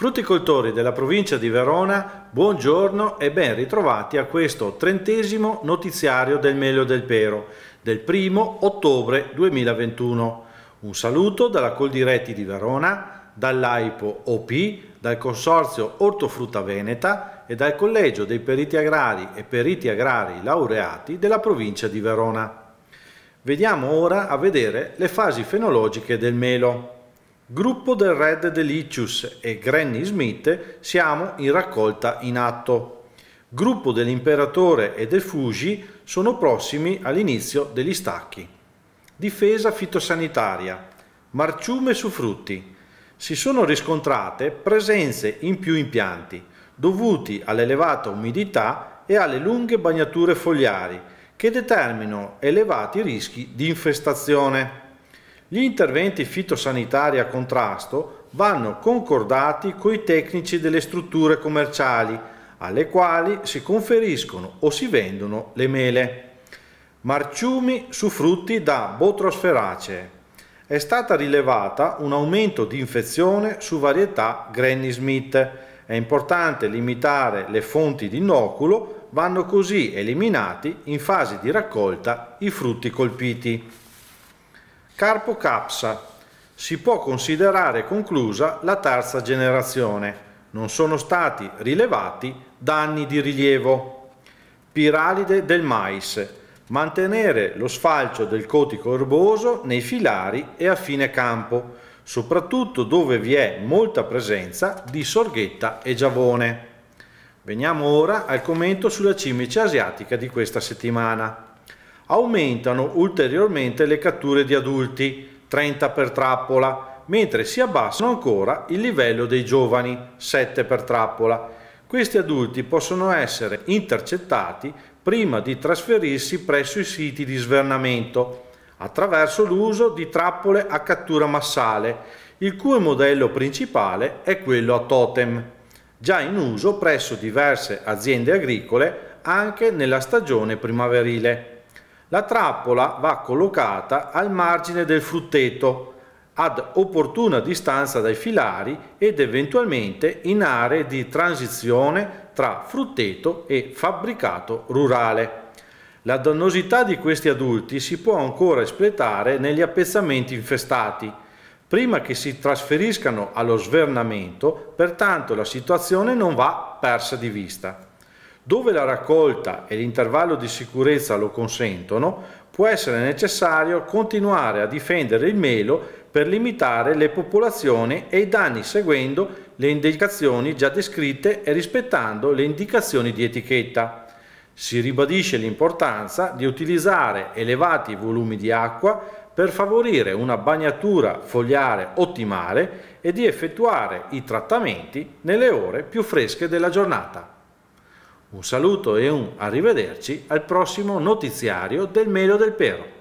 Frutticoltori della provincia di Verona, buongiorno e ben ritrovati a questo trentesimo notiziario del Melio del Pero del primo ottobre 2021. Un saluto dalla Coldiretti di Verona, dall'AIPO OP, dal Consorzio Ortofrutta Veneta e dal Collegio dei Periti Agrari e Periti Agrari Laureati della provincia di Verona. Vediamo ora a vedere le fasi fenologiche del melo. Gruppo del Red Delicious e Granny Smith siamo in raccolta in atto. Gruppo dell'Imperatore e del Fuji sono prossimi all'inizio degli stacchi. Difesa fitosanitaria. Marciume su frutti. Si sono riscontrate presenze in più impianti, dovuti all'elevata umidità e alle lunghe bagnature fogliari, che determinano elevati rischi di infestazione. Gli interventi fitosanitari a contrasto vanno concordati coi tecnici delle strutture commerciali alle quali si conferiscono o si vendono le mele. Marciumi su frutti da botrosferacee. È stata rilevata un aumento di infezione su varietà Granny Smith. È importante limitare le fonti di innoculo, vanno così eliminati in fase di raccolta i frutti colpiti. Carpo Capsa. Si può considerare conclusa la terza generazione. Non sono stati rilevati danni di rilievo. Piralide del mais. Mantenere lo sfalcio del cotico erboso nei filari e a fine campo, soprattutto dove vi è molta presenza di sorghetta e giavone. Veniamo ora al commento sulla cimice asiatica di questa settimana aumentano ulteriormente le catture di adulti, 30 per trappola, mentre si abbassano ancora il livello dei giovani, 7 per trappola. Questi adulti possono essere intercettati prima di trasferirsi presso i siti di svernamento attraverso l'uso di trappole a cattura massale, il cui modello principale è quello a totem, già in uso presso diverse aziende agricole anche nella stagione primaverile. La trappola va collocata al margine del frutteto, ad opportuna distanza dai filari ed eventualmente in aree di transizione tra frutteto e fabbricato rurale. La dannosità di questi adulti si può ancora espletare negli appezzamenti infestati, prima che si trasferiscano allo svernamento, pertanto la situazione non va persa di vista. Dove la raccolta e l'intervallo di sicurezza lo consentono, può essere necessario continuare a difendere il melo per limitare le popolazioni e i danni seguendo le indicazioni già descritte e rispettando le indicazioni di etichetta. Si ribadisce l'importanza di utilizzare elevati volumi di acqua per favorire una bagnatura fogliare ottimale e di effettuare i trattamenti nelle ore più fresche della giornata. Un saluto e un arrivederci al prossimo notiziario del Melo del Pero.